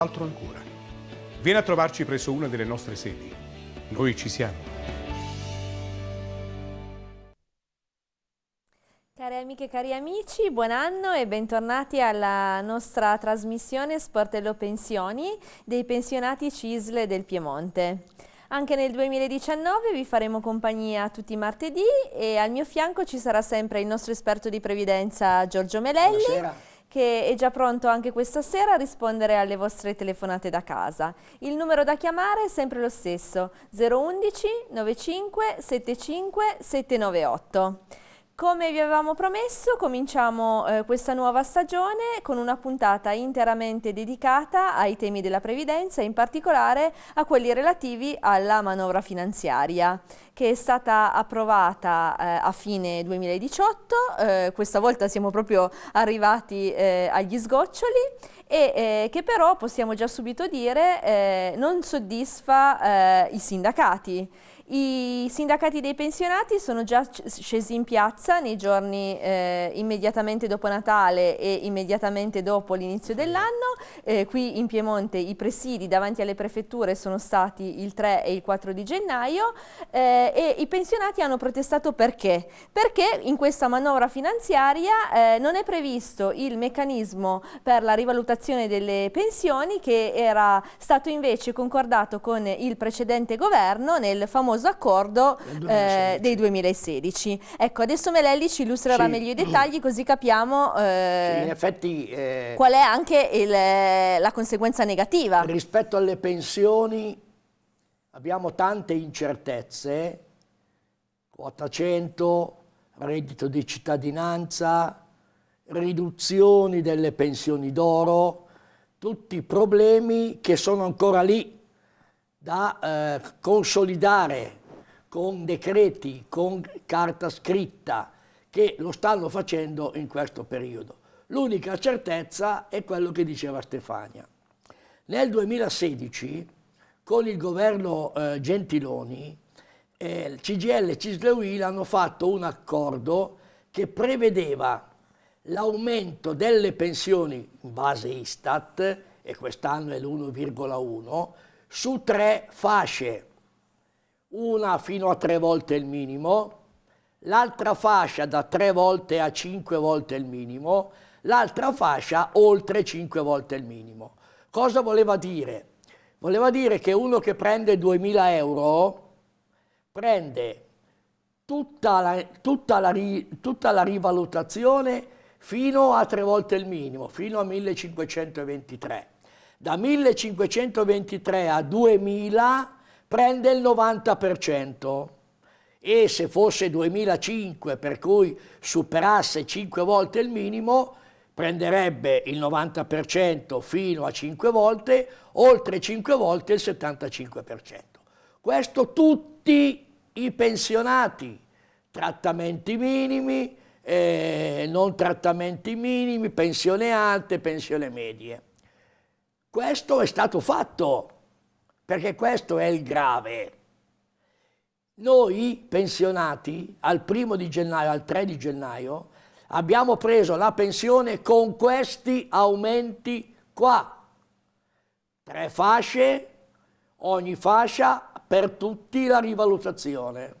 altro ancora. Vieni a trovarci presso una delle nostre sedi. Noi ci siamo. Cari amiche e cari amici, buon anno e bentornati alla nostra trasmissione Sportello Pensioni dei pensionati Cisle del Piemonte. Anche nel 2019 vi faremo compagnia tutti i martedì e al mio fianco ci sarà sempre il nostro esperto di previdenza Giorgio Melelli. Buonasera che è già pronto anche questa sera a rispondere alle vostre telefonate da casa. Il numero da chiamare è sempre lo stesso, 011 95 75 798. Come vi avevamo promesso, cominciamo eh, questa nuova stagione con una puntata interamente dedicata ai temi della previdenza, in particolare a quelli relativi alla manovra finanziaria, che è stata approvata eh, a fine 2018. Eh, questa volta siamo proprio arrivati eh, agli sgoccioli e eh, che però, possiamo già subito dire, eh, non soddisfa i sindacati i sindacati dei pensionati sono già scesi in piazza nei giorni eh, immediatamente dopo Natale e immediatamente dopo l'inizio dell'anno. Eh, qui in Piemonte i presidi davanti alle prefetture sono stati il 3 e il 4 di gennaio eh, e i pensionati hanno protestato perché? Perché in questa manovra finanziaria eh, non è previsto il meccanismo per la rivalutazione delle pensioni che era stato invece concordato con il precedente governo nel famoso famoso accordo eh, del 2016. Ecco, adesso Melelli ci illustrerà sì. meglio i dettagli così capiamo eh, sì, effetti, eh, qual è anche il, la conseguenza negativa. Rispetto alle pensioni abbiamo tante incertezze, quota 100, reddito di cittadinanza, riduzioni delle pensioni d'oro, tutti problemi che sono ancora lì da eh, consolidare con decreti, con carta scritta, che lo stanno facendo in questo periodo. L'unica certezza è quello che diceva Stefania. Nel 2016, con il governo eh, Gentiloni, eh, CGL e Cisleuil hanno fatto un accordo che prevedeva l'aumento delle pensioni in base Istat, e quest'anno è l'1,1, su tre fasce, una fino a tre volte il minimo, l'altra fascia da tre volte a cinque volte il minimo, l'altra fascia oltre cinque volte il minimo. Cosa voleva dire? Voleva dire che uno che prende 2.000 euro prende tutta la, tutta la, tutta la rivalutazione fino a tre volte il minimo, fino a 1523 da 1523 a 2000 prende il 90% e se fosse 2005 per cui superasse 5 volte il minimo prenderebbe il 90% fino a 5 volte, oltre 5 volte il 75%. Questo tutti i pensionati, trattamenti minimi, eh, non trattamenti minimi, pensione alte, pensione medie. Questo è stato fatto, perché questo è il grave. Noi pensionati al primo di gennaio, al 3 di gennaio, abbiamo preso la pensione con questi aumenti qua. Tre fasce, ogni fascia per tutti la rivalutazione.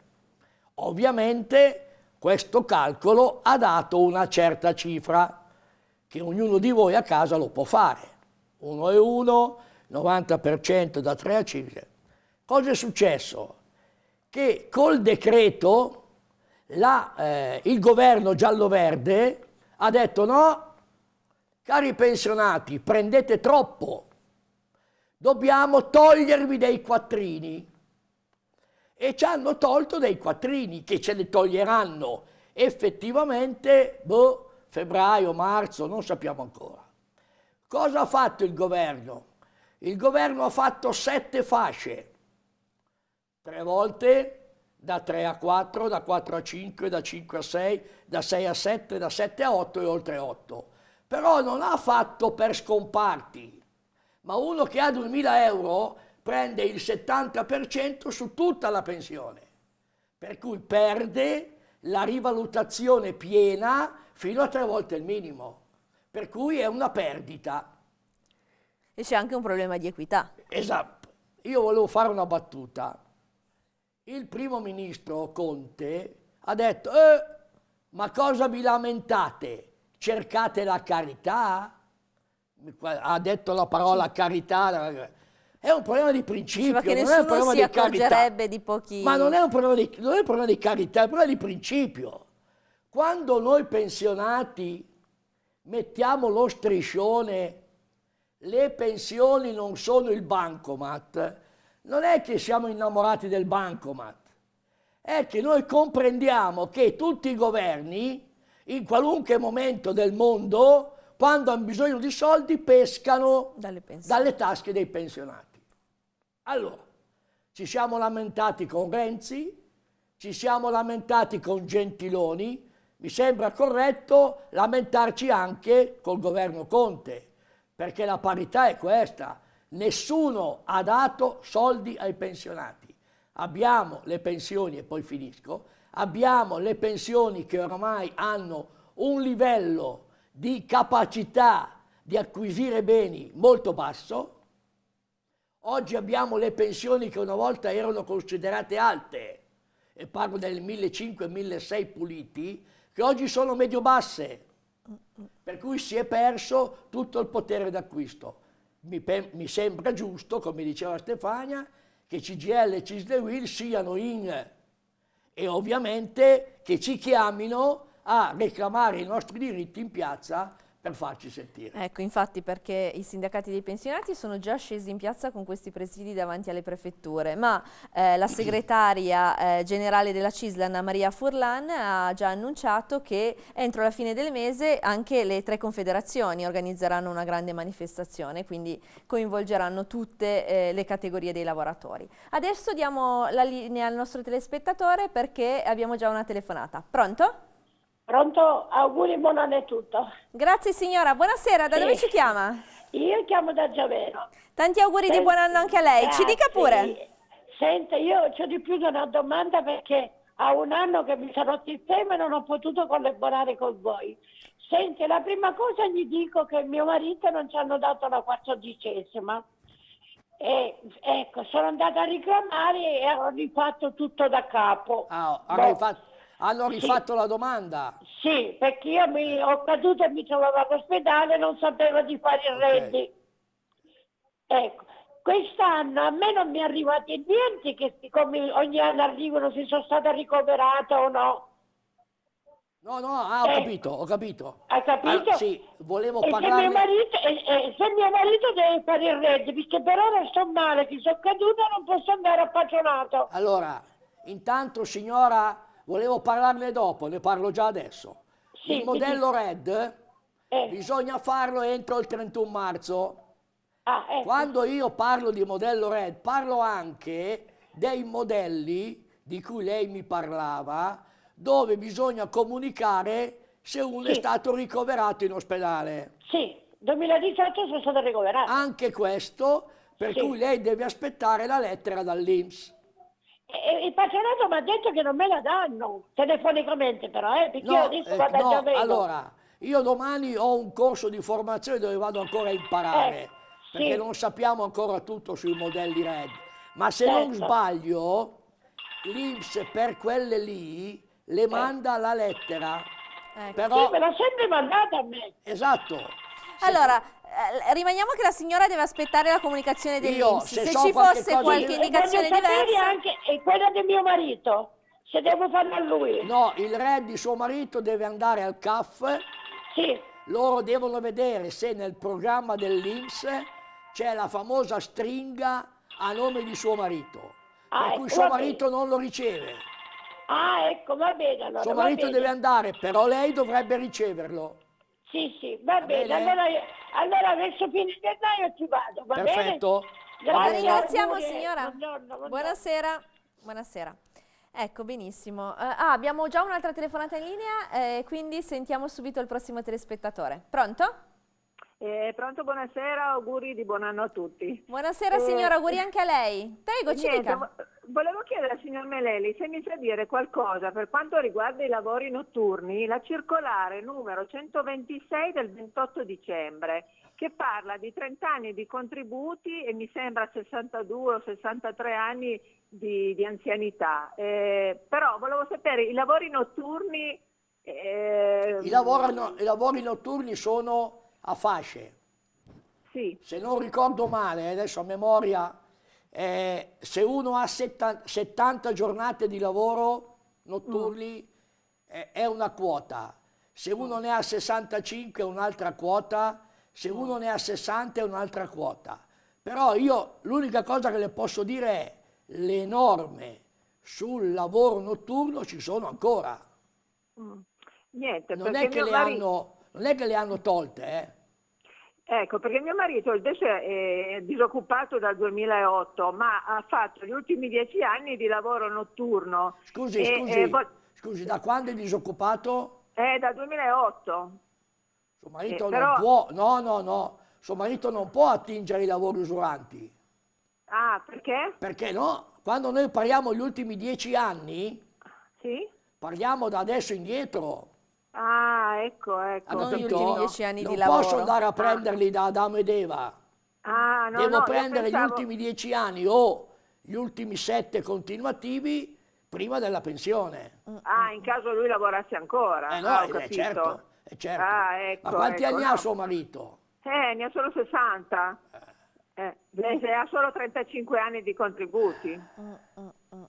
Ovviamente questo calcolo ha dato una certa cifra che ognuno di voi a casa lo può fare. 1 e 1, 90% da 3 a 5. Cosa è successo? Che col decreto la, eh, il governo giallo-verde ha detto no, cari pensionati, prendete troppo, dobbiamo togliervi dei quattrini. E ci hanno tolto dei quattrini che ce li toglieranno effettivamente boh, febbraio, marzo, non sappiamo ancora. Cosa ha fatto il governo? Il governo ha fatto sette fasce, tre volte da 3 a 4, da 4 a 5, da 5 a 6, da 6 a 7, da 7 a 8 e oltre 8. Però non ha fatto per scomparti, ma uno che ha 2000 euro prende il 70% su tutta la pensione, per cui perde la rivalutazione piena fino a tre volte il minimo per cui è una perdita. E c'è anche un problema di equità. Esatto. Io volevo fare una battuta. Il primo ministro Conte ha detto, eh, ma cosa vi lamentate? Cercate la carità? Ha detto la parola carità. È un problema di principio, cioè, che non è un problema di carità. Di pochi... Ma non è, un problema di, non è un problema di carità, è un problema di principio. Quando noi pensionati mettiamo lo striscione, le pensioni non sono il bancomat, non è che siamo innamorati del bancomat, è che noi comprendiamo che tutti i governi, in qualunque momento del mondo, quando hanno bisogno di soldi, pescano dalle, dalle tasche dei pensionati. Allora, ci siamo lamentati con Renzi, ci siamo lamentati con Gentiloni, mi sembra corretto lamentarci anche col governo Conte, perché la parità è questa, nessuno ha dato soldi ai pensionati. Abbiamo le pensioni, e poi finisco, abbiamo le pensioni che ormai hanno un livello di capacità di acquisire beni molto basso, oggi abbiamo le pensioni che una volta erano considerate alte, e parlo del 1.500-1.600 puliti, che oggi sono medio-basse, per cui si è perso tutto il potere d'acquisto. Mi, mi, sembra giusto, come diceva Stefania, che CGL e Cislewill siano in e ovviamente che ci chiamino a reclamare i nostri diritti in piazza per farci sentire. Ecco, infatti perché i sindacati dei pensionati sono già scesi in piazza con questi presidi davanti alle prefetture, ma eh, la segretaria eh, generale della CISL, Anna Maria Furlan, ha già annunciato che entro la fine del mese anche le tre confederazioni organizzeranno una grande manifestazione, quindi coinvolgeranno tutte eh, le categorie dei lavoratori. Adesso diamo la linea al nostro telespettatore perché abbiamo già una telefonata. Pronto? Pronto? Auguri, buon anno e tutto. Grazie signora, buonasera, da sì. dove ci chiama? Io chiamo da Giaveno. Tanti auguri Beh, di buon anno anche a lei, grazie. ci dica pure. Senta, io ho di più di una domanda perché ha un anno che mi sono rotto il tema e non ho potuto collaborare con voi. Senti, la prima cosa gli dico che mio marito non ci hanno dato la quattordicesima. E, ecco, sono andata a riclamare e ho rifatto tutto da capo. Ah, oh, hanno rifatto sì. la domanda? Sì, perché io mi, ho caduto e mi trovavo all'ospedale e non sapevo di fare il okay. reddito. Ecco, quest'anno a me non mi è arrivato niente che come ogni anno arrivano se sono stata ricoverata o no. No, no, ah, ho eh, capito, ho capito. Hai capito? Ah, sì, volevo e parlarne... Se mio, marito, e, e, se mio marito deve fare il reddito, perché per ora sto male, che sono caduta non posso andare appagionato. Allora, intanto signora Volevo parlarne dopo, ne parlo già adesso. Sì, il modello sì. RED eh. bisogna farlo entro il 31 marzo. Ah, ecco. Quando io parlo di modello RED, parlo anche dei modelli di cui lei mi parlava, dove bisogna comunicare se uno sì. è stato ricoverato in ospedale. Sì, 2018 sono stato ricoverato. Anche questo, per sì. cui lei deve aspettare la lettera dall'IMSS. E il patronato mi ha detto che non me la danno, telefonicamente però, eh, perché no, io adesso eh, vado no, già Allora, io domani ho un corso di formazione dove vado ancora a imparare, eh, perché sì. non sappiamo ancora tutto sui modelli RED. Ma se certo. non sbaglio, l'Inps per quelle lì le manda la lettera. Ecco. Però... Sì, me l'ha sempre mandata a me. Esatto. Allora, eh, rimaniamo che la signora deve aspettare la comunicazione dell'Inps. Se, se so ci fosse qualche io... indicazione diversa... Anche, e quella di mio marito, se devo farlo a lui. No, il re di suo marito deve andare al CAF. Sì. Loro devono vedere se nel programma dell'Inps c'è la famosa stringa a nome di suo marito. Ah, per cui ecco, suo marito non lo riceve. Ah, ecco, va bene allora. Suo marito deve andare, però lei dovrebbe riceverlo. Sì, sì, va, va bene. bene. Allora, allora, verso fine gennaio ci vado, va Perfetto. bene? Perfetto. Ringraziamo signora. Buongiorno, buongiorno. Buonasera. Buonasera. Ecco, benissimo. Uh, ah, abbiamo già un'altra telefonata in linea, eh, quindi sentiamo subito il prossimo telespettatore. Pronto? Eh, pronto, buonasera, auguri di buon anno a tutti. Buonasera eh, signora, auguri eh, anche a lei. Prego, ci dica. Volevo chiedere al signor Meleli se mi sa dire qualcosa per quanto riguarda i lavori notturni, la circolare numero 126 del 28 dicembre, che parla di 30 anni di contributi e mi sembra 62 o 63 anni di, di anzianità. Eh, però volevo sapere, i lavori notturni... Eh, I, lavorano, I lavori notturni sono a fasce. Sì. Se non ricordo male, eh, adesso a memoria, eh, se uno ha 70 giornate di lavoro notturni mm. eh, è una quota, se uno ne ha 65 è un'altra quota, se uno ne ha 60 è un'altra quota. Però io l'unica cosa che le posso dire è le norme sul lavoro notturno ci sono ancora. Mm. Niente, non è che le marito... hanno non è che le hanno tolte, eh? Ecco, perché mio marito adesso è disoccupato dal 2008, ma ha fatto gli ultimi dieci anni di lavoro notturno. Scusi, e, eh, scusi, eh, scusi, da quando è disoccupato? Eh, dal 2008. Suo marito eh, però... non può, no, no, no, suo marito non può attingere i lavori usuranti. Ah, perché? Perché no, quando noi parliamo gli ultimi dieci anni, sì? parliamo da adesso indietro. Ah, ecco, ecco. Ah, non non posso andare a ah. prenderli da Adamo ed Eva. Ah, no, Devo no, prendere pensavo... gli ultimi dieci anni o gli ultimi sette continuativi prima della pensione. Ah, in caso lui lavorasse ancora. Eh no, ah, eh, certo, eh, certo. Ah, ecco, Ma quanti ecco, anni no. ha suo marito? Eh, ne ha solo 60. Eh. Eh, ha solo 35 anni di contributi. Mm, mm, mm,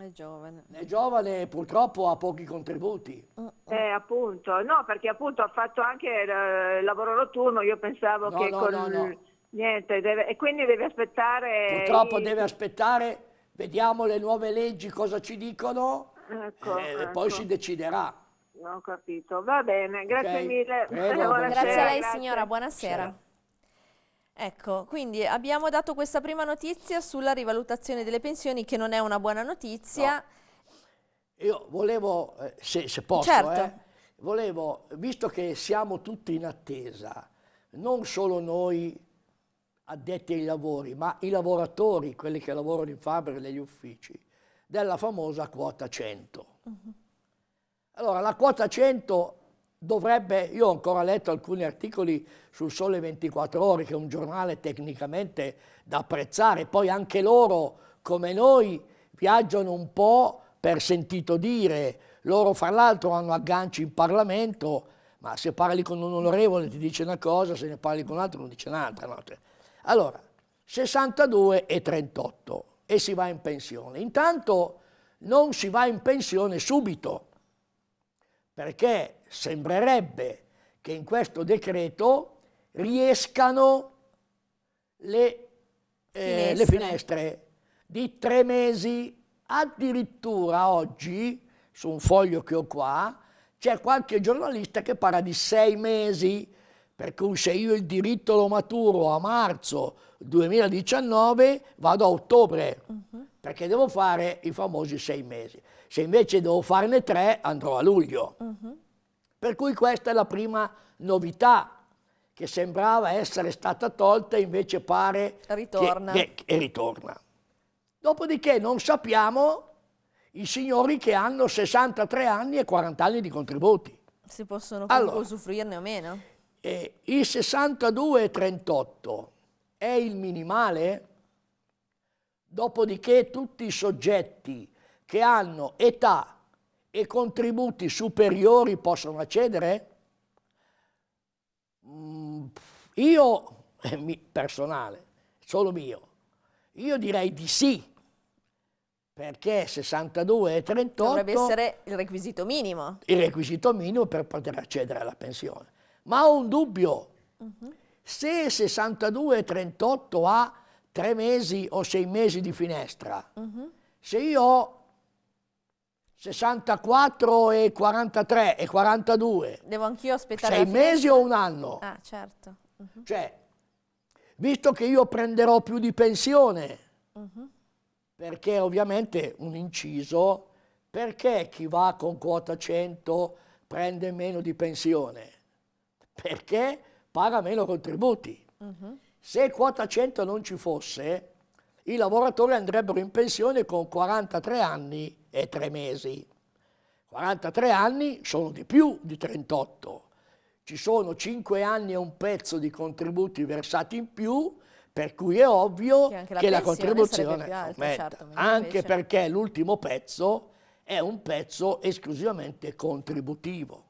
È giovane. È giovane e purtroppo ha pochi contributi. Mm, eh, appunto, no, perché appunto ha fatto anche eh, il lavoro notturno, io pensavo no, che no, con... No, no. Niente, deve... e quindi deve aspettare... Purtroppo il... deve aspettare, vediamo le nuove leggi cosa ci dicono ecco, eh, ecco. e poi ecco. si deciderà. Non ho capito, va bene, grazie okay. mille. Prego, grazie a lei grazie. signora, buonasera. Ciao. Ecco, quindi abbiamo dato questa prima notizia sulla rivalutazione delle pensioni che non è una buona notizia. No io volevo, eh, se, se posso, certo. eh, volevo, visto che siamo tutti in attesa, non solo noi addetti ai lavori, ma i lavoratori, quelli che lavorano in fabbrica e negli uffici, della famosa quota 100. Uh -huh. Allora, la quota 100 dovrebbe, io ho ancora letto alcuni articoli sul Sole 24 Ore, che è un giornale tecnicamente da apprezzare, poi anche loro, come noi, viaggiano un po' per sentito dire, loro fra l'altro hanno agganci in Parlamento, ma se parli con un onorevole ti dice una cosa, se ne parli con un altro non dice un'altra. No? Cioè, allora, 62 e 38 e si va in pensione. Intanto non si va in pensione subito, perché sembrerebbe che in questo decreto riescano le, eh, finestre. le finestre di tre mesi Addirittura oggi, su un foglio che ho qua, c'è qualche giornalista che parla di sei mesi, per cui se io il diritto lo maturo a marzo 2019 vado a ottobre, uh mhm. -huh. perché devo fare i famosi sei mesi. Se invece devo farne tre andrò a luglio. Uh mhm. -huh. Per cui questa è la prima novità che sembrava essere stata tolta, invece pare ritorna. Che, che, che ritorna. Dopodiché non sappiamo i signori che hanno 63 anni e 40 anni di contributi. Se possono allora, usufruirne o meno? Eh, I 62,38 è il minimale? Dopodiché tutti i soggetti che hanno età e contributi superiori possono accedere? Mm, io, personale, solo mio, io direi di sì, perché 62 e 38 dovrebbe essere il requisito minimo. Il requisito minimo per poter accedere alla pensione. Ma ho un dubbio. Uh mhm. -huh. Se 62 e 38 ha tre mesi o sei mesi di finestra, uh mhm. -huh. se io ho 64 e 43 e 42, devo anch'io aspettare sei mesi o un anno? Ah, certo. Uh mhm. -huh. Cioè, visto che io prenderò più di pensione, perché ovviamente un inciso, perché chi va con quota 100 prende meno di pensione? Perché paga meno contributi. Uh mm-hmm. -huh. Se quota 100 non ci fosse, i lavoratori andrebbero in pensione con 43 anni e 3 mesi. 43 anni sono di più di 38. Ci sono 5 anni e un pezzo di contributi versati in più per cui è ovvio che, la, che la, contribuzione alta, aumenta, certo, anche perché l'ultimo pezzo è un pezzo esclusivamente contributivo.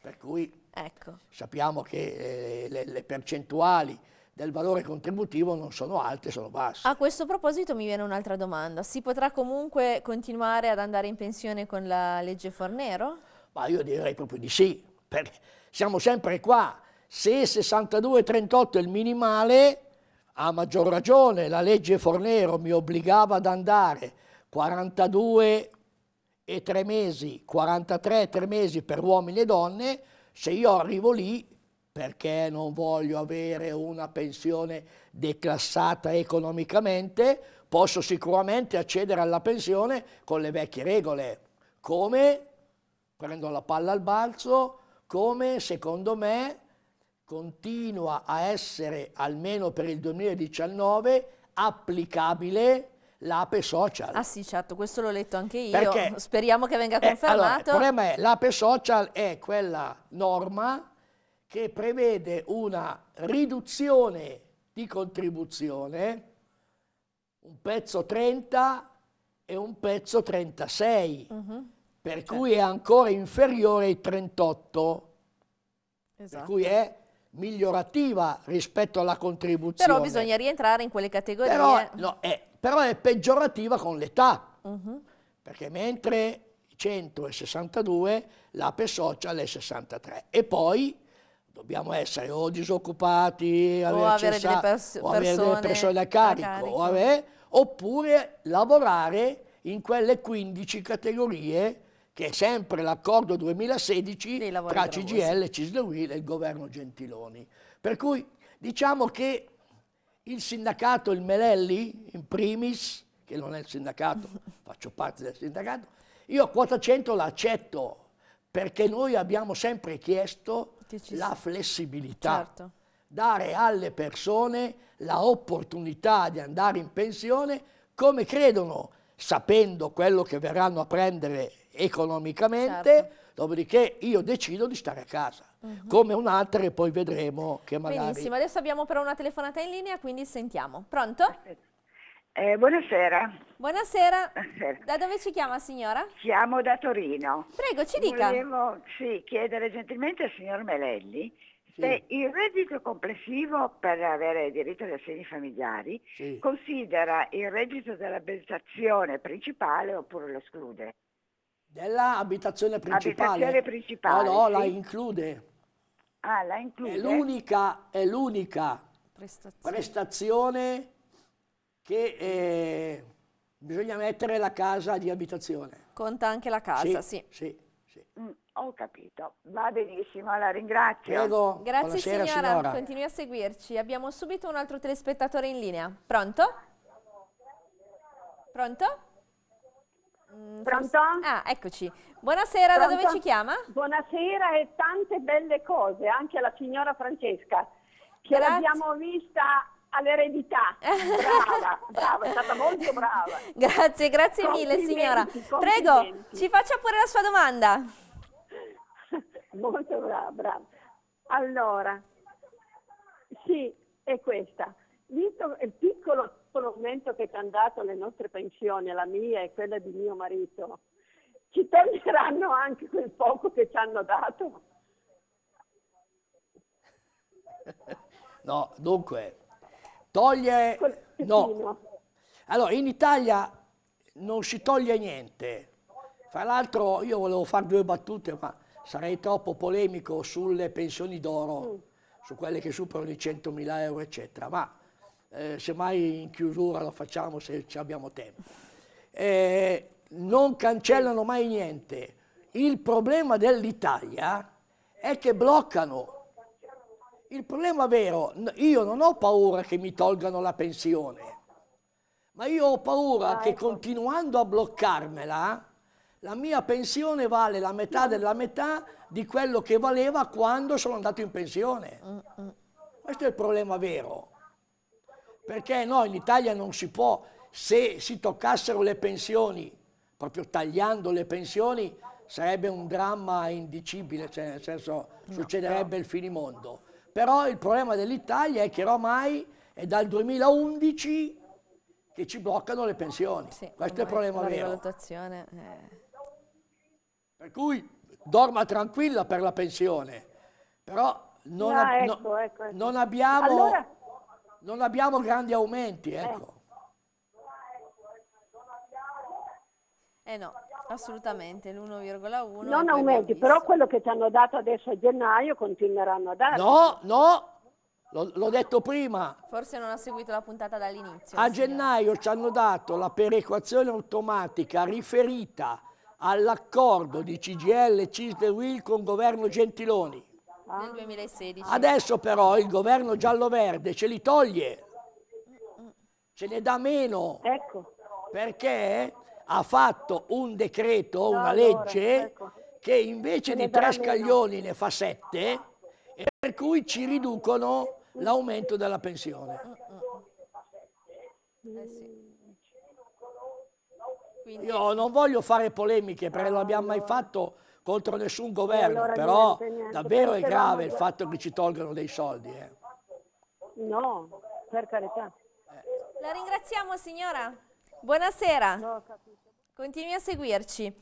Per cui ecco. sappiamo che eh, le, le percentuali del valore contributivo non sono alte, sono basse. A questo proposito mi viene un'altra domanda. Si potrà comunque continuare ad andare in pensione con la legge Fornero? Ma io direi proprio di sì, perché siamo sempre qua. Se 62,38 è il minimale, a maggior ragione la legge Fornero mi obbligava ad andare 42 e 3 mesi, 43 e 3 mesi per uomini e donne, se io arrivo lì perché non voglio avere una pensione declassata economicamente, posso sicuramente accedere alla pensione con le vecchie regole. Come? Prendo la palla al balzo, come secondo me continua a essere, almeno per il 2019, applicabile l'APE social. Ah sì, certo, questo l'ho letto anche io, Perché, speriamo che venga confermato. Eh, allora, il problema è l'APE social è quella norma che prevede una riduzione di contribuzione, un pezzo 30 e un pezzo 36, uh -huh. per certo. cui è ancora inferiore ai 38, esatto. per cui è migliorativa rispetto alla contribuzione. Però bisogna rientrare in quelle categorie. Però, no, è, eh, però è, peggiorativa con l'età, uh mhm. -huh. perché mentre 100 è 62, l'APE social è 63. E poi dobbiamo essere o disoccupati, o avere, cessa, o avere, delle persone a carico, da carico. O avere, oppure lavorare in quelle 15 categorie che è sempre l'accordo 2016 tra CGL, Cislewil e il governo Gentiloni. Per cui diciamo che il sindacato, il Melelli in primis, che non è il sindacato, faccio parte del sindacato, io a quota 100 l'accetto perché noi abbiamo sempre chiesto la flessibilità, certo. dare alle persone la opportunità di andare in pensione come credono, sapendo quello che verranno a prendere economicamente, certo. dopodiché io decido di stare a casa. Uh mhm. -huh. Come un'altra e poi vedremo che magari... Benissimo, adesso abbiamo però una telefonata in linea, quindi sentiamo. Pronto? Eh, buonasera. buonasera. Buonasera. Da dove ci chiama signora? Siamo da Torino. Prego, ci dica. Volevo sì, chiedere gentilmente al signor Melelli se il reddito complessivo per avere diritto agli assegni familiari sì. considera il reddito della prestazione principale oppure lo esclude. Della abitazione principale. Abitazione principale. No, no, sì. la include. Ah, la include. È l'unica, è l'unica prestazione. prestazione. che eh, bisogna mettere la casa di abitazione. Conta anche la casa, sì. Sì, sì. sì. Mm, ho capito, va benissimo, la ringrazio. Prego. Grazie signora, signora, continui a seguirci. Abbiamo subito un altro telespettatore in linea. Pronto? Pronto? Mm, Pronto? Ah, eccoci. Buonasera, Pronto? da dove ci chiama? Buonasera e tante belle cose, anche alla signora Francesca, che Grazie. l'abbiamo vista all'eredità. Brava, brava, è stata molto brava. Grazie, grazie mille signora. Prego, ci faccia pure la sua domanda. molto brava, brava. Allora, sì, è questa. Visto il piccolo piccolo aumento che ti hanno dato le nostre pensioni, la mia e quella di mio marito, ci toglieranno anche quel poco che ci hanno dato? No, dunque, toglie... No. Allora, in Italia non si toglie niente. Fra l'altro io volevo fare due battute, ma sarei troppo polemico sulle pensioni d'oro, mm. su quelle che superano i 100.000 euro, eccetera. Ma eh, semmai in chiusura lo facciamo se abbiamo tempo. Eh, non cancellano mai niente. Il problema dell'Italia è che bloccano. Il problema vero, io non ho paura che mi tolgano la pensione, ma io ho paura ah, che ecco. continuando a bloccarmela, la mia pensione vale la metà della metà di quello che valeva quando sono andato in pensione. Mm, mm. Questo è il problema vero. Perché no, in Italia non si può, se si toccassero le pensioni, proprio tagliando le pensioni, sarebbe un dramma indicibile, cioè nel senso succederebbe il finimondo. Però il problema dell'Italia è che ormai è dal 2011 che ci bloccano le pensioni. Sì, Questo è il problema la vero. È... Eh. Per cui dorma tranquilla per la pensione, però non, ah, ab ecco, ecco, ecco. non abbiamo... Allora non abbiamo grandi aumenti, eh. ecco. Eh no, assolutamente, l'1,1. Non aumenti, però quello che ci hanno dato adesso a gennaio continueranno a dare. No, no, l'ho detto prima. Forse non ha seguito la puntata dall'inizio. A gennaio ci hanno dato la perequazione automatica riferita all'accordo di CGL, CISDE e WIL con governo Gentiloni. Ah. Nel 2016. Adesso però il governo giallo-verde ce li toglie, ce ne dà meno. Ecco. Perché ha fatto un decreto, una legge, ecco. che invece di tre scaglioni ne fa sette, e per cui ci riducono l'aumento della pensione. Eh sì. Quindi... Io non voglio fare polemiche perché non l'abbiamo mai fatto contro nessun governo, allora però davvero è grave il fatto che ci tolgano dei soldi. Eh. No, per carità. Eh. La ringraziamo signora, buonasera, no, continui a seguirci.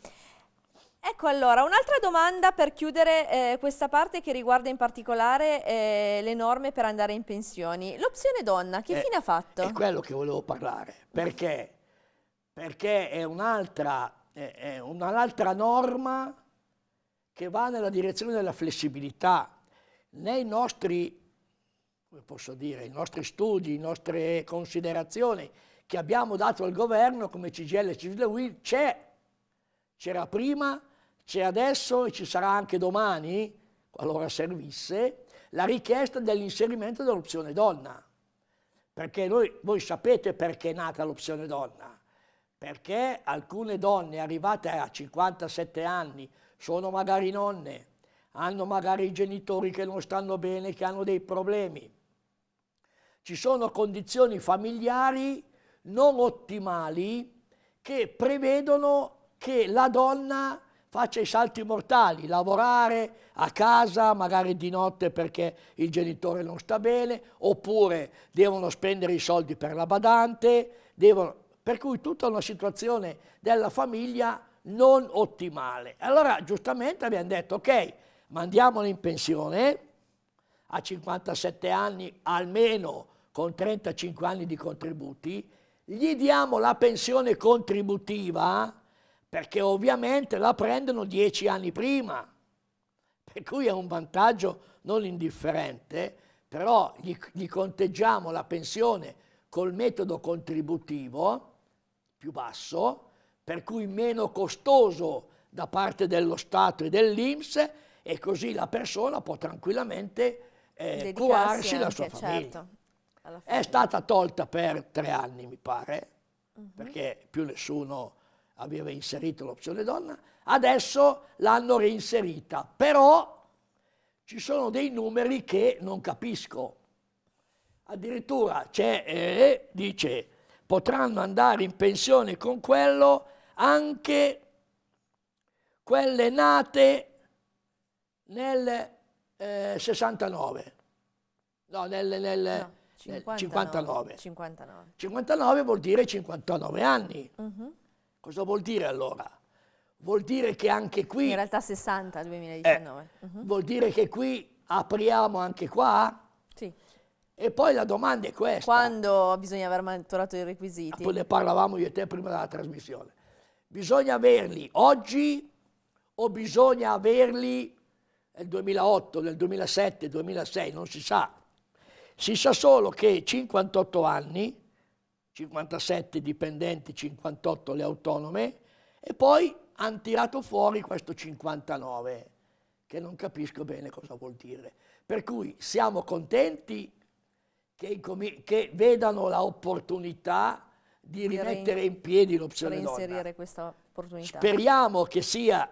Ecco allora, un'altra domanda per chiudere eh, questa parte che riguarda in particolare eh, le norme per andare in pensioni. L'opzione donna, che eh, fine ha fatto? È quello che volevo parlare, perché? Perché è un'altra un norma che va nella direzione della flessibilità. Nei nostri, dire, nostri studi, le nostre considerazioni che abbiamo dato al governo come CGL e Civile Will c'è, c'era prima, c'è adesso e ci sarà anche domani, qualora servisse, la richiesta dell'inserimento dell'opzione donna. Perché noi, voi sapete perché è nata l'opzione donna, perché alcune donne arrivate a 57 anni sono magari nonne, hanno magari genitori che non stanno bene, che hanno dei problemi. Ci sono condizioni familiari non ottimali che prevedono che la donna faccia i salti mortali, lavorare a casa magari di notte perché il genitore non sta bene, oppure devono spendere i soldi per la badante, devono... per cui tutta una situazione della famiglia non ottimale. Allora giustamente abbiamo detto ok, mandiamolo in pensione a 57 anni almeno con 35 anni di contributi, gli diamo la pensione contributiva perché ovviamente la prendono 10 anni prima, per cui è un vantaggio non indifferente, però gli, gli conteggiamo la pensione col metodo contributivo più basso per cui meno costoso da parte dello Stato e dell'Inps e così la persona può tranquillamente eh, curarsi anche, la sua famiglia. Certo, È stata tolta per tre anni, mi pare, uh mhm. -huh. perché più nessuno aveva inserito l'opzione donna, adesso l'hanno reinserita, però ci sono dei numeri che non capisco. Addirittura c'è, eh, dice, potranno andare in pensione con quello anche quelle nate nel eh, 69, no, nel, nel, no, 59, 59. 59. 59. vuol dire 59 anni. Uh mhm. -huh. Cosa vuol dire allora? Vuol dire che anche qui... In realtà 60 2019. Eh, uh mhm. -huh. Vuol dire che qui apriamo anche qua? Sì. E poi la domanda è questa. Quando bisogna aver maturato i requisiti? poi ne parlavamo io e te prima della trasmissione bisogna averli oggi o bisogna averli nel 2008, nel 2007, 2006, non si sa. Si sa solo che 58 anni, 57 dipendenti, 58 le autonome, e poi hanno tirato fuori questo 59, che non capisco bene cosa vuol dire. Per cui siamo contenti che, che vedano l'opportunità di rimettere in piedi l'opzione donna. questa opportunità. Speriamo che sia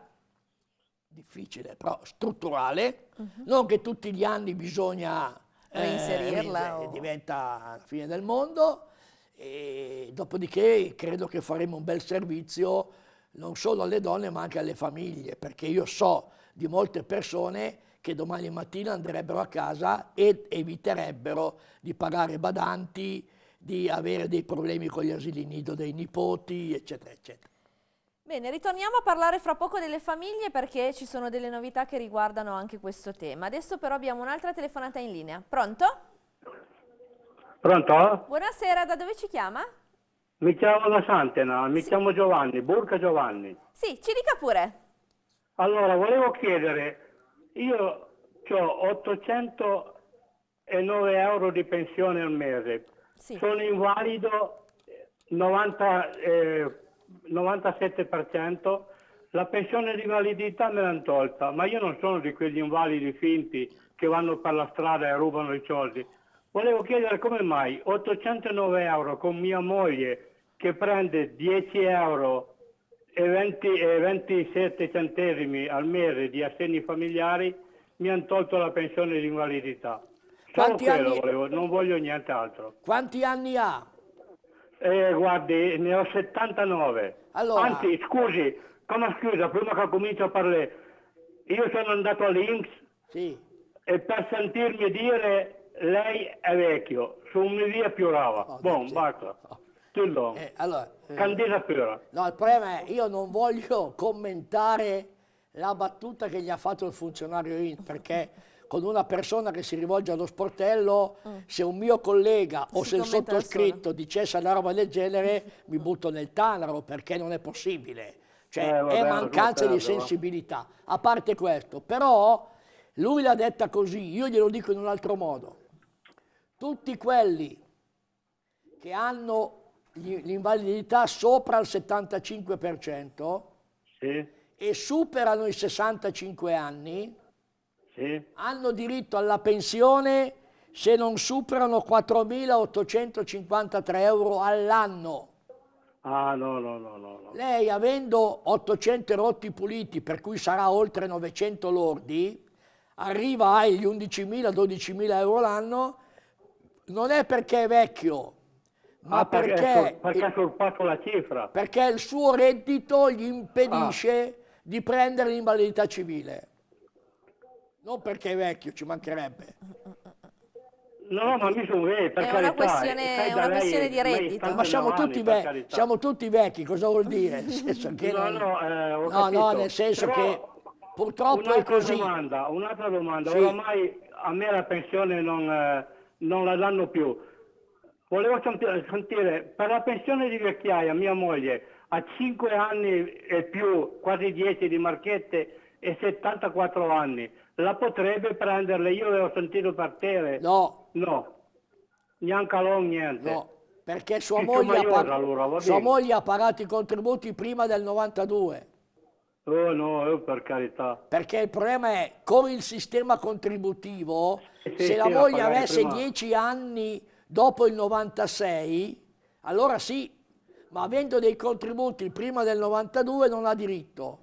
difficile, però strutturale, uh mhm. -huh. non che tutti gli anni bisogna eh, reinserirla. Eh, Diventa la fine del mondo. E dopodiché credo che faremo un bel servizio non solo alle donne ma anche alle famiglie, perché io so di molte persone che domani mattina andrebbero a casa ed eviterebbero di pagare badanti, di avere dei problemi con gli asili nido dei nipoti, eccetera, eccetera. Bene, ritorniamo a parlare fra poco delle famiglie perché ci sono delle novità che riguardano anche questo tema. Adesso però abbiamo un'altra telefonata in linea. Pronto? Pronto? Buonasera, da dove ci chiama? Mi chiamo La Santena, mi sì. chiamo Giovanni, Burca Giovanni. Sì, ci dica pure. Allora, volevo chiedere, io ho 809 euro di pensione al mese, sì. sono invalido 90, eh, 97%, eh, la pensione di invalidità me l'hanno tolta, ma io non sono di quegli invalidi finti che vanno per la strada e rubano i soldi. Volevo chiedere come mai 809 euro con mia moglie che prende 10 euro e, 20, e 27 centesimi al mese di assegni familiari mi hanno tolto la pensione di invalidità. Solo Quanti anni... volevo, non voglio nient'altro. Quanti anni ha? Eh, guardi, ne ho 79. Allora... Anzi, scusi, come scusa, prima che comincio a parlare, io sono andato all'Inps sì. e per sentirmi dire lei è vecchio, su mi via piorava. Oh, Buon, basta. Oh. Tutto. Eh, allora, eh, Candida Piora. No, il problema è io non voglio commentare la battuta che gli ha fatto il funzionario INPS perché con una persona che si rivolge allo sportello, mm. se un mio collega si o se il sottoscritto dicesse una roba del genere, mi butto nel tanaro perché non è possibile. Cioè, eh, vabbè, è mancanza di sensibilità. A parte questo, però lui l'ha detta così, io glielo dico in un altro modo. Tutti quelli che hanno l'invalidità sopra il 75% sì. e superano i 65 anni, sì. hanno diritto alla pensione se non superano 4.853 euro all'anno. Ah no, no, no, no, no. Lei avendo 800 rotti puliti, per cui sarà oltre 900 lordi, arriva agli 11.000-12.000 euro l'anno, non è perché è vecchio, ma ah, perché, perché, perché ha sorpato la cifra. Perché il suo reddito gli impedisce ah. di prendere l'invalidità civile. Non perché è vecchio, ci mancherebbe. No, ma mi sono vecchio, per È una carità, questione, eh, è una questione di reddito. Ma siamo tutti, ve- siamo tutti vecchi, cosa vuol dire? Nel senso che no, non... no, eh, no, no, nel senso Però che purtroppo è così. Domanda, un'altra domanda, sì. oramai a me la pensione non, eh, non la danno più. Volevo sentire, per la pensione di vecchiaia, mia moglie ha 5 anni e più, quasi 10 di marchette e 74 anni la potrebbe prendere, io le ho sentito partire. No. No. Neanche loro niente. No, perché sua moglie, ha pag- allora, sua moglie ha pagato i contributi prima del 92. Oh no, io oh, per carità. Perché il problema è, con il sistema contributivo, eh, sì, se sì, la moglie la avesse 10 anni dopo il 96, allora sì, ma avendo dei contributi prima del 92 non ha diritto.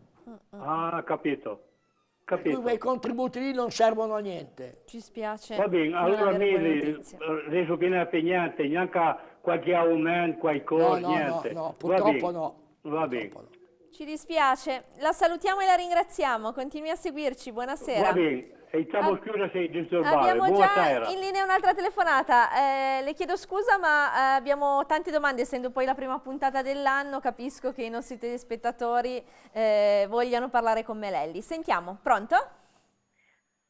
Ah, capito. Capito. quei contributi lì non servono a niente. Ci spiace. Va bene, allora mi eh, reso che ne pegnate, neanche qualche aumento, qualcosa, no, no, niente. No, no, purtroppo Va no. Va bene. Ci dispiace, la salutiamo e la ringraziamo, continui a seguirci, buonasera. Va bene, siamo ah, chiusi se disturbare, Abbiamo già in linea un'altra telefonata, eh, le chiedo scusa ma eh, abbiamo tante domande, essendo poi la prima puntata dell'anno capisco che i nostri telespettatori eh, vogliano parlare con Melelli. Sentiamo, pronto?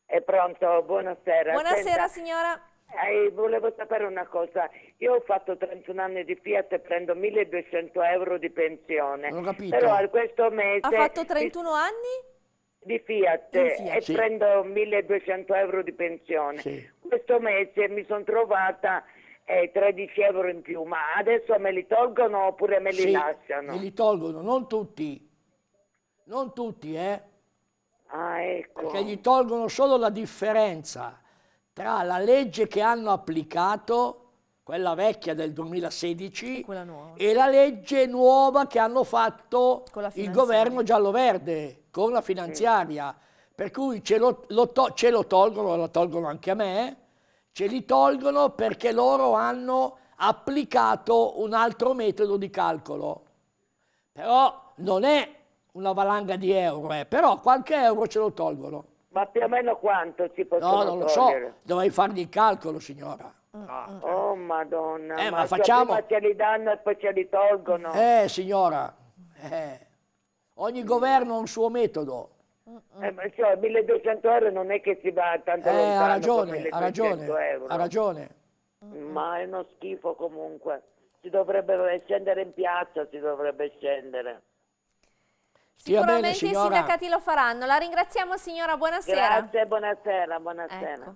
È pronto, buonasera. Buonasera Senta. signora. Eh, volevo sapere una cosa, io ho fatto 31 anni di Fiat e prendo 1200 euro di pensione, non ho capito. però a questo mese... Ha fatto 31 anni? Di Fiat, Fiat. e sì. prendo 1200 euro di pensione. Sì. Questo mese mi sono trovata 13 eh, euro in più, ma adesso me li tolgono oppure me li sì, lasciano? Me li tolgono, non tutti, non tutti, eh? Ah, ecco. Perché gli tolgono solo la differenza tra la legge che hanno applicato, quella vecchia del 2016, e, la legge nuova che hanno fatto il governo giallo-verde con la finanziaria. Sì. Per cui ce lo, lo to ce lo tolgono, lo tolgono anche a me, ce li tolgono perché loro hanno applicato un altro metodo di calcolo. Però non è una valanga di euro, eh, però qualche euro ce lo tolgono. Ma più o meno quanto si ci possono No, non lo togliere? so, dovrei fargli il calcolo, signora. Ah. Oh, madonna. Eh, ma, ma cioè, facciamo... Cioè, prima ce li danno e poi ce li tolgono. Eh, signora. Eh. Ogni governo ha un suo metodo. Eh, ma cioè, 1200 euro non è che si va tanto eh, lontano ha ragione, ha ragione, euro. ha ragione. Ma è uno schifo comunque. Si dovrebbe scendere in piazza, si dovrebbe scendere. Sicuramente bene, i sindacati lo faranno. La ringraziamo signora, buonasera. Grazie, buonasera, buonasera. Ecco.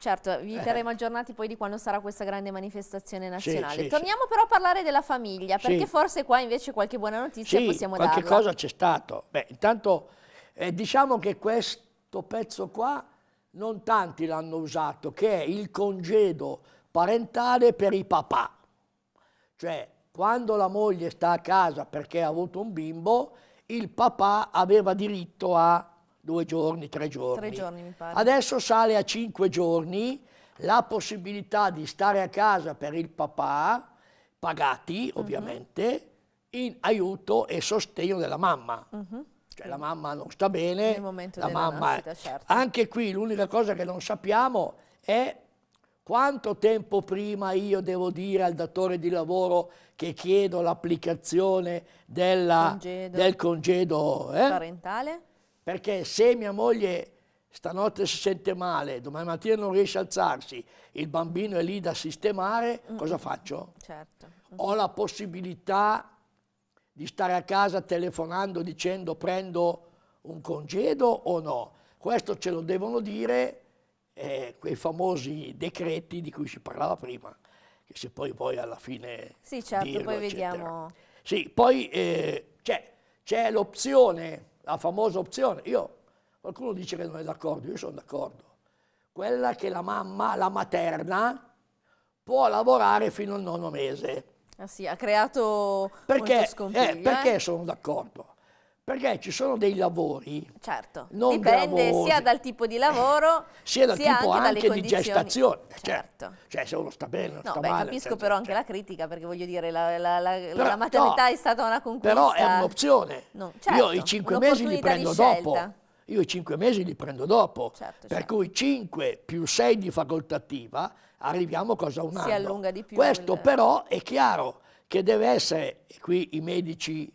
Certo, vi eh. terremo aggiornati poi di quando sarà questa grande manifestazione nazionale. Sì, sì, Torniamo sì. però a parlare della famiglia, perché forse qua invece qualche buona notizia possiamo dare. qualche darla. cosa c'è stato. Beh, intanto eh, diciamo che questo pezzo qua non tanti l'hanno usato, che è il congedo parentale per i papà. Cioè, quando la moglie sta a casa perché ha avuto un bimbo, il papà aveva diritto a due giorni, tre giorni. Tre giorni mi pare. Adesso sale a cinque giorni la possibilità di stare a casa per il papà, pagati mhm. ovviamente, mm -hmm. in aiuto e sostegno della mamma. Mm -hmm. Cioè la mamma non sta bene, la mamma... Nascita, certo. Anche qui l'unica cosa che non sappiamo è quanto tempo prima io devo dire al datore di lavoro che chiedo l'applicazione del congedo eh? parentale? Perché se mia moglie stanotte si sente male, domani mattina non riesce a alzarsi, il bambino è lì da sistemare, mm cosa faccio? Certo. Ho la possibilità di stare a casa telefonando dicendo prendo un congedo o no? Questo ce lo devono dire eh, quei famosi decreti di cui si parlava prima, che se poi voi alla fine... Sì, certo, dirlo, poi eccetera. vediamo... Sì, poi eh, c'è, l'opzione, la famosa opzione, io, qualcuno dice che non è d'accordo, io sono d'accordo, quella che la mamma, la materna, può lavorare fino al nono mese. Ah sì, ha creato perché, eh, eh, perché sono d'accordo? Perché ci sono dei lavori. Certo, non dipende gravosi, sia dal tipo di lavoro, eh, sia dal sia tipo anche, anche di gestazione. Cioè, certo. Cioè, cioè, se uno sta bene, non no, sta beh, male. Capisco certo, però anche certo. la critica, perché voglio dire, la, la, la, però, la maternità no, è stata una conquista. Però è un'opzione. No, certo, Io i certo, cinque mesi li prendo dopo. Io i cinque mesi li prendo dopo. Certo, per certo. cui cinque più sei di facoltativa, arriviamo cosa un anno. Si allunga di più. Questo il... però è chiaro che deve essere, qui i medici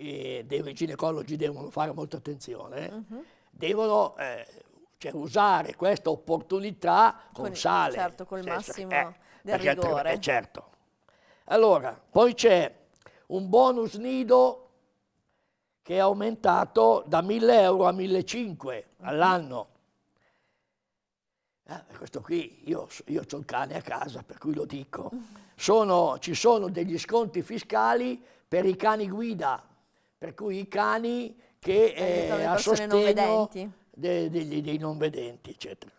i ginecologi devono fare molta attenzione, uh eh. -huh. Mm-hmm. devono eh, cioè, usare questa opportunità con, con sale. Certo, col massimo eh, del rigore. Eh, certo. Allora, poi c'è un bonus nido che è aumentato da 1000 euro a 1500 mm-hmm. all'anno. Eh, questo qui, io, io ho il cane a casa, per cui lo dico. Mm-hmm. Sono, ci sono degli sconti fiscali per i cani guida, per cui i cani che eh, a sostegno dei, dei, dei, non vedenti, eccetera.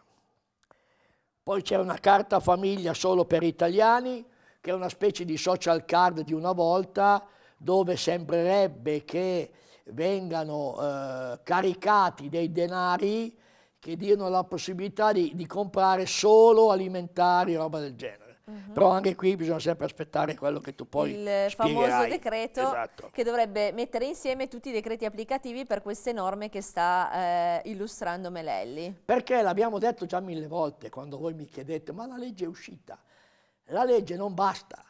Poi c'è una carta famiglia solo per italiani, che è una specie di social card di una volta, dove sembrerebbe che vengano eh, caricati dei denari che diano la possibilità di, di comprare solo alimentari, roba del genere. Mhm. Però anche qui bisogna sempre aspettare quello che tu poi Il spiegherai. famoso decreto esatto. che dovrebbe mettere insieme tutti i decreti applicativi per queste norme che sta eh, illustrando Melelli. Perché l'abbiamo detto già mille volte quando voi mi chiedete ma la legge è uscita. La legge non basta.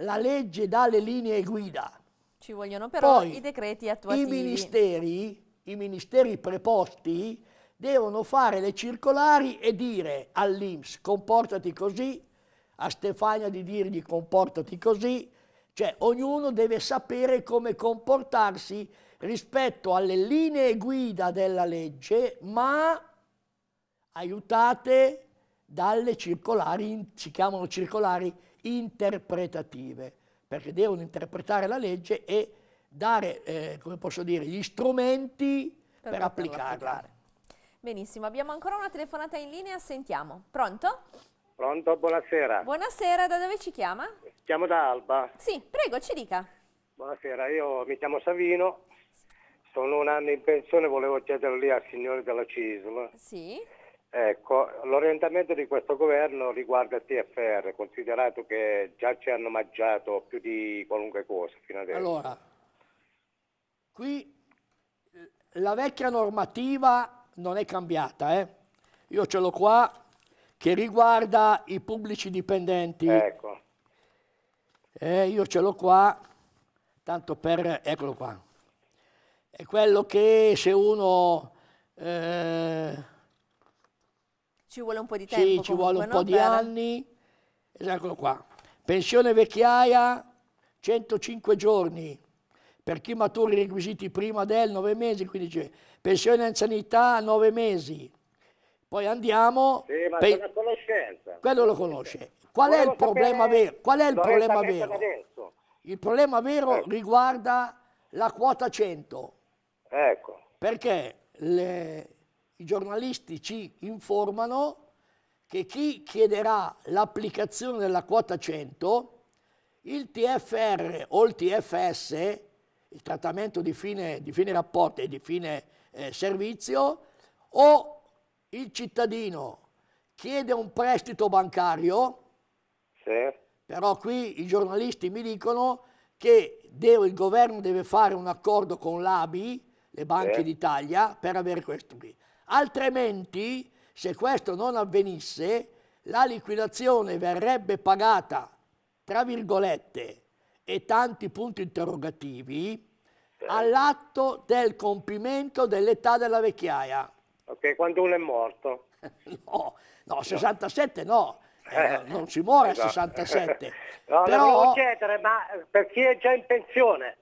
La legge dà le linee guida. Ci vogliono però poi, i decreti attuativi. I ministeri, i ministeri preposti devono fare le circolari e dire all'Inps comportati così, a Stefania di dirgli comportati così, cioè ognuno deve sapere come comportarsi rispetto alle linee guida della legge, ma aiutate dalle circolari, si chiamano circolari interpretative, perché devono interpretare la legge e dare, eh, come posso dire, gli strumenti per, per applicarla. Benissimo, abbiamo ancora una telefonata in linea, sentiamo. Pronto? Pronto, buonasera. Buonasera, da dove ci chiama? Chiamo da Alba. Sì, prego, ci dica. Buonasera, io mi chiamo Savino, sono un anno in pensione, volevo chiedere lì al signore della CISM. Sì. Ecco, l'orientamento di questo governo riguarda il TFR, considerato che già ci hanno mangiato più di qualunque cosa fino adesso. Allora, qui eh, la vecchia normativa non è cambiata, eh? Io ce l'ho qua che riguarda i pubblici dipendenti. Ecco. Eh, io ce l'ho qua, tanto per... eccolo qua. È quello che se uno... Eh, ci vuole un po' di tempo. Sì, ci comunque, vuole un no? po' di per... anni. Eccolo qua. Pensione vecchiaia, 105 giorni. Per chi maturi i requisiti prima del 9 mesi, quindi pensione anzianità 9 mesi, poi andiamo... Sì, ma pe... conoscenza. Quello lo conosce. Qual Volevo è il problema vero? Qual è il problema vero? Adesso. Il problema vero ecco. riguarda la quota 100. Ecco. Perché le... i giornalisti ci informano che chi chiederà l'applicazione della quota 100, il TFR o il TFS, il trattamento di fine, di fine rapporto e di fine eh, servizio, o il cittadino chiede un prestito bancario, sì. però qui i giornalisti mi dicono che deve, il governo deve fare un accordo con l'ABI, le banche sì. d'Italia, per avere questo qui. Altrimenti, se questo non avvenisse, la liquidazione verrebbe pagata, tra virgolette, e tanti punti interrogativi, all'atto del compimento dell'età della vecchiaia. Ok, quando uno è morto. no, no, 67 no. Eh, eh. non si muore a 67. Esatto. no, Però... non chiedere, ma per chi è già in pensione.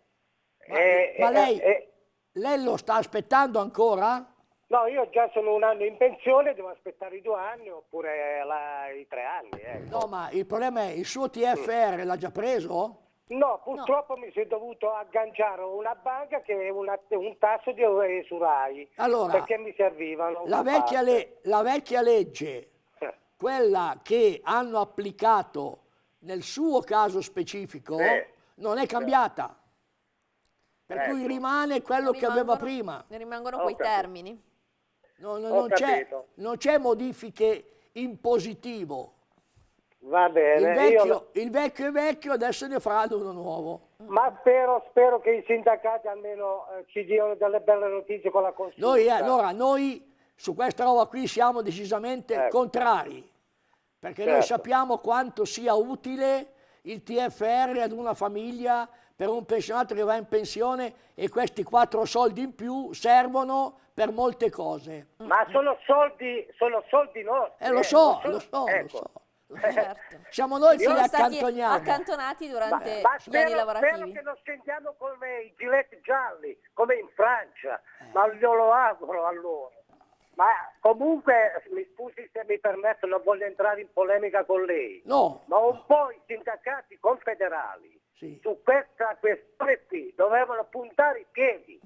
Ma, eh, ma eh, lei, eh, lei, lo sta aspettando ancora? No, io già sono un anno in pensione, devo aspettare i due anni oppure la, i tre anni. Ecco. No, ma il problema è il suo TFR l'ha già preso? No, purtroppo no. mi sono dovuto agganciare una banca che è una, un tasso di usurai allora, perché mi servivano. La vecchia, le, la vecchia, legge, eh. quella che hanno applicato nel suo caso specifico, eh. non è cambiata. Per eh. cui ecco. rimane quello che aveva prima. Ne rimangono quei termini. No, no, non c'è modifiche in positivo Va bene. Il vecchio, Io... il vecchio è vecchio, adesso ne farà uno nuovo. Ma spero, spero che i sindacati almeno eh, ci diano delle belle notizie con la Costituzione. Noi, eh, allora, noi su questa roba qui siamo decisamente ecco. contrari, perché certo. noi sappiamo quanto sia utile il TFR ad una famiglia per un pensionato che va in pensione e questi quattro soldi in più servono per molte cose. Ma sono soldi, sono soldi nostri. Eh, lo eh, so, eh, lo so, ecco. lo so. Eh, certo. Siamo noi che li accantoniamo. accantonati durante ma, ma spero, gli anni lavorativi. Spero che non scendiamo come i giletti gialli, come in Francia, eh. ma glielo auguro a loro Ma comunque, mi scusi se mi permetto, non voglio entrare in polemica con lei, no. ma un po' i sindacati confederali sì. su questa questione qui dovevano puntare i piedi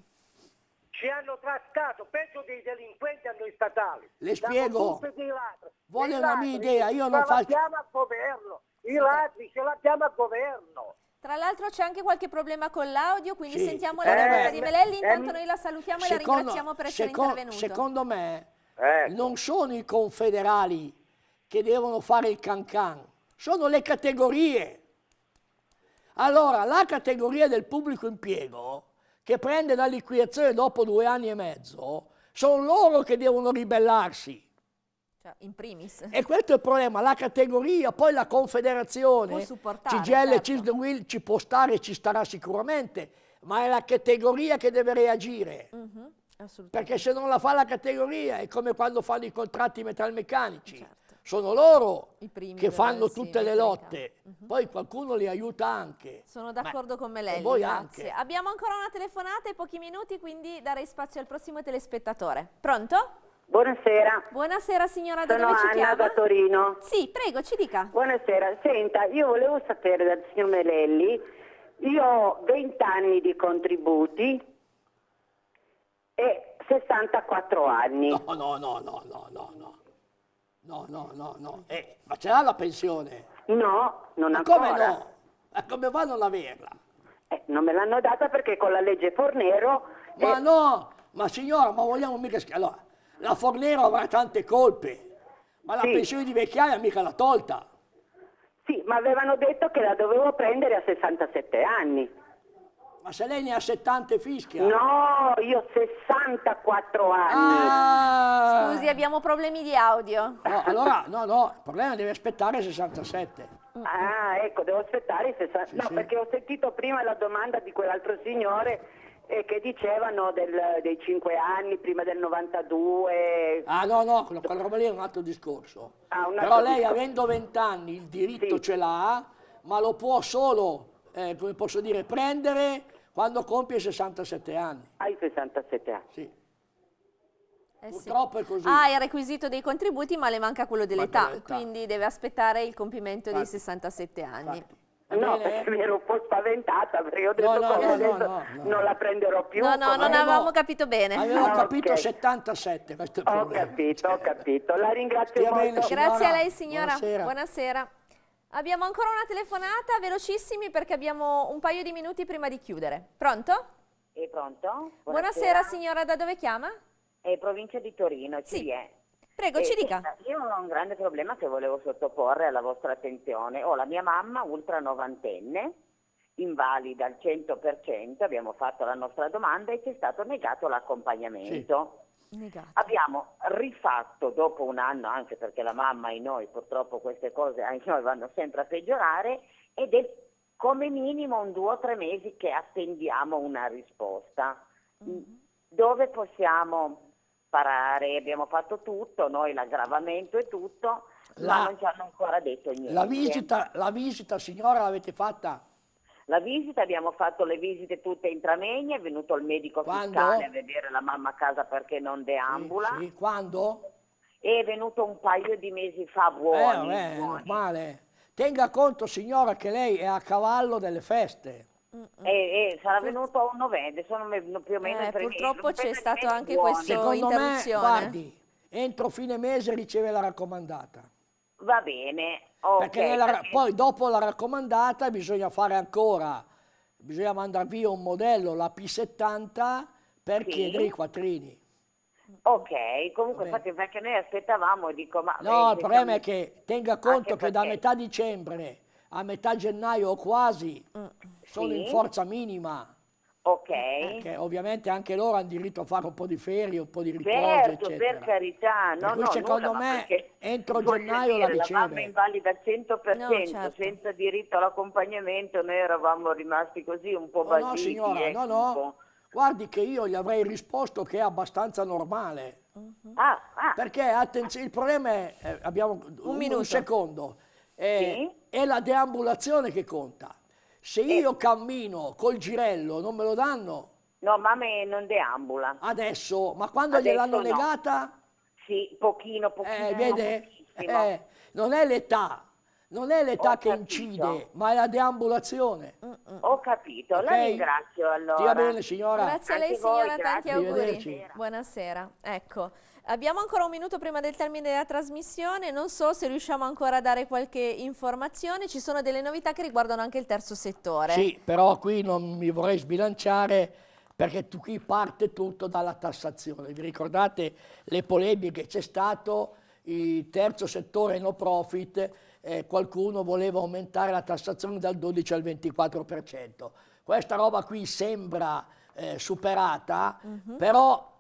ci hanno trattato peggio dei delinquenti a noi statali. Le spiego, vuole una mia idea, io non faccio... Ce l'abbiamo al governo, i ladri ce l'abbiamo al governo. Tra l'altro c'è anche qualche problema con l'audio, quindi sì. sentiamo la eh, domanda di Melelli, eh, intanto eh, noi la salutiamo secondo, e la ringraziamo per essere secondo, intervenuto. Secondo me eh. non sono i confederali che devono fare il cancan, sono le categorie. Allora, la categoria del pubblico impiego che prende la liquidazione dopo due anni e mezzo, sono loro che devono ribellarsi. Cioè, in primis. E questo è il problema, la categoria, poi la confederazione, CGL, certo. Will ci può stare e ci starà sicuramente, ma è la categoria che deve reagire. Mm -hmm, perché se non la fa la categoria è come quando fanno i contratti metalmeccanici. Certo sono loro che fanno tutte le lotte, uh poi qualcuno li aiuta anche. Sono d'accordo con me lei, voi Anche. Abbiamo ancora una telefonata e pochi minuti, quindi darei spazio al prossimo telespettatore. Pronto? Buonasera. Buonasera signora, Sono da dove Anna, chiama? da Torino. Sì, prego, ci dica. Buonasera, senta, io volevo sapere dal signor Melelli, io ho 20 anni di contributi e 64 anni. no, no, no, no, no. no. No, no, no, no. Eh, eh ma ce l'ha la pensione? No, non ma ancora. Come no? Ma come va a non averla? Eh, non me l'hanno data perché con la legge Fornero... Ma eh... no, ma signora, ma vogliamo mica... Allora, la Fornero avrà tante colpe, ma la sì. pensione di vecchiaia mica l'ha tolta. Sì, ma avevano detto che la dovevo prendere a 67 anni. Ma se lei ne ha 70 fischia? No, io ho 64 anni. Ah. Scusi, abbiamo problemi di audio. No, allora, no, no, il problema deve aspettare 67. Ah, ecco, devo aspettare 67. Sì, no, sì. perché ho sentito prima la domanda di quell'altro signore eh, che dicevano del, dei 5 anni prima del 92. Ah, no, no, quello, quella roba lì è un altro discorso. Ah, un altro Però lei, discorso. avendo 20 anni, il diritto sì. ce l'ha, ma lo può solo, eh, come posso dire, prendere quando compie 67 anni. Hai 67 anni? Sì. Eh Purtroppo è così. Ha ah, il requisito dei contributi, ma le manca quello dell'età, quindi deve aspettare il compimento Fatti. dei 67 anni. Fatti. No, perché mi ero un po' spaventata perché ho detto no, no, no, adesso no, non la prenderò più. No, no, non avevo, eh, avevamo capito bene. Avevo ah, capito okay. 77, questo Ho problema. capito, ho capito. La ringrazio Stia molto. Bene, Grazie a lei signora. Buonasera. Buonasera. Abbiamo ancora una telefonata, velocissimi perché abbiamo un paio di minuti prima di chiudere. Pronto? È pronto? Buonasera, Buonasera signora, da dove chiama? È provincia di Torino, sì. ci è. Prego, eh, ci dica. Io ho un grande problema che volevo sottoporre alla vostra attenzione. Ho la mia mamma, ultra novantenne, invalida al 100%, abbiamo fatto la nostra domanda e ci è stato negato l'accompagnamento. Sì. Negata. Abbiamo rifatto dopo un anno, anche perché la mamma e noi purtroppo queste cose anche noi vanno sempre a peggiorare, ed è come minimo un due o tre mesi che attendiamo una risposta. Mm-hmm. Dove possiamo parare? Abbiamo fatto tutto, noi l'aggravamento e tutto, la, ma non ci hanno ancora detto niente. La visita, la visita signora l'avete fatta la visita, abbiamo fatto le visite tutte in Tramegna, è venuto il medico Quando? fiscale a vedere la mamma a casa perché non deambula. Sì, sì. Quando? È venuto un paio di mesi fa, buoni. Eh, eh buoni. normale. Tenga conto signora che lei è a cavallo delle feste. Mm -mm. E, eh, e, eh, sarà venuto a novembre, sono più o meno eh, tre Purtroppo c'è stato anche questo Secondo interruzione. Me, guardi, entro fine mese riceve la raccomandata. Va bene. Okay, perché nella, poi dopo la raccomandata bisogna fare ancora, bisogna mandare via un modello, la P70, per sì. chiedere i quattrini. Ok, comunque infatti perché noi aspettavamo, dico ma... No, il problema è che tenga conto che da metà dicembre a metà gennaio o quasi mm. sono in forza minima. Ok. Che ovviamente anche loro hanno diritto a fare un po' di ferie, un po' di riposo, certo, eccetera. per carità. No, per no, secondo nulla, me entro gennaio dire, la riceve. La mamma invalida al 100%, no, certo. senza diritto all'accompagnamento, noi eravamo rimasti così un po' basiti. No, no signora, ecco. no, no. Guardi che io gli avrei risposto che è abbastanza normale. Uh -huh. ah, ah. Perché attenzione, il problema è, eh, abbiamo un, un, un secondo, eh, sì? è la deambulazione che conta. Se eh. io eh. cammino col girello non me lo danno? No, ma a me non deambula. Adesso, ma quando Adesso gliel'hanno no. negata? Sì, pochino, pochino. Eh, vede? Eh, non è l'età, non è l'età che capito. incide, ma è la deambulazione. Mm, mm. Ho capito, okay? la ringrazio allora. Stia bene signora. Grazie a lei signora, voi, tanti auguri. Buonasera. Ecco. Abbiamo ancora un minuto prima del termine della trasmissione, non so se riusciamo ancora a dare qualche informazione, ci sono delle novità che riguardano anche il terzo settore. Sì, però qui non mi vorrei sbilanciare perché tu, qui parte tutto dalla tassazione. Vi ricordate le polemiche? che C'è stato il terzo settore no profit, eh, qualcuno voleva aumentare la tassazione dal 12 al 24%. Questa roba qui sembra eh, superata, uh mhm. -huh. però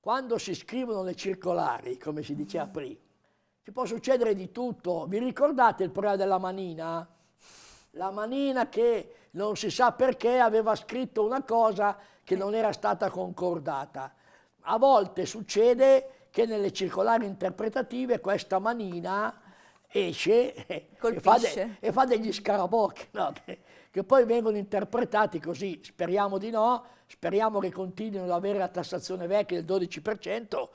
quando si scrivono le circolari, come si diceva mm. prima, ci può succedere di tutto. Vi ricordate il problema della manina? La manina che non si sa perché aveva scritto una cosa che non era stata concordata. A volte succede che nelle circolari interpretative questa manina esce e fa, de e fa, degli scarabocchi. No? che poi vengono interpretati così, speriamo di no, speriamo che continuino ad avere la tassazione vecchia del 12%,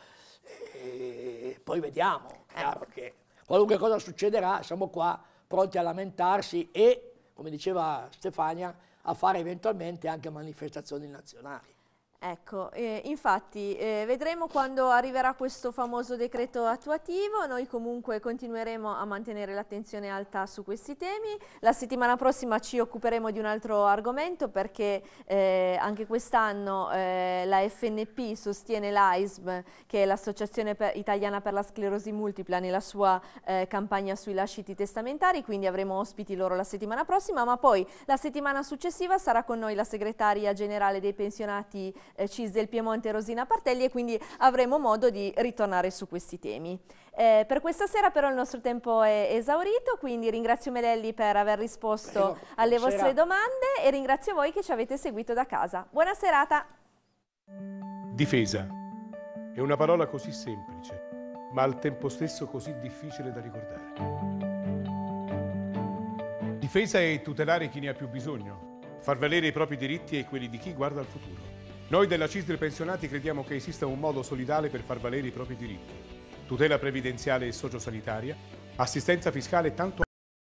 e poi vediamo, eh. chiaro che qualunque cosa succederà, siamo qua pronti a lamentarsi e, come diceva Stefania, a fare eventualmente anche manifestazioni nazionali. Ecco, eh, infatti eh, vedremo quando arriverà questo famoso decreto attuativo, noi comunque continueremo a mantenere l'attenzione alta su questi temi, la settimana prossima ci occuperemo di un altro argomento perché eh, anche quest'anno eh, la FNP sostiene l'AISM che è l'Associazione Italiana per la Sclerosi Multipla nella sua eh, campagna sui lasciti testamentari, quindi avremo ospiti loro la settimana prossima, ma poi la settimana successiva sarà con noi la segretaria generale dei pensionati eh, CIS del Piemonte Rosina Partelli e quindi avremo modo di ritornare su questi temi. Eh, per questa sera però il nostro tempo è esaurito, quindi ringrazio Melelli per aver risposto Prego. alle vostre domande e ringrazio voi che ci avete seguito da casa. Buona serata! Difesa è una parola così semplice, ma al tempo stesso così difficile da ricordare. Difesa è tutelare chi ne ha più bisogno, far valere i propri diritti e quelli di chi guarda al futuro. Noi della CISDR Pensionati crediamo che esista un modo solidale per far valere i propri diritti. Tutela previdenziale e sociosanitaria, assistenza fiscale tanto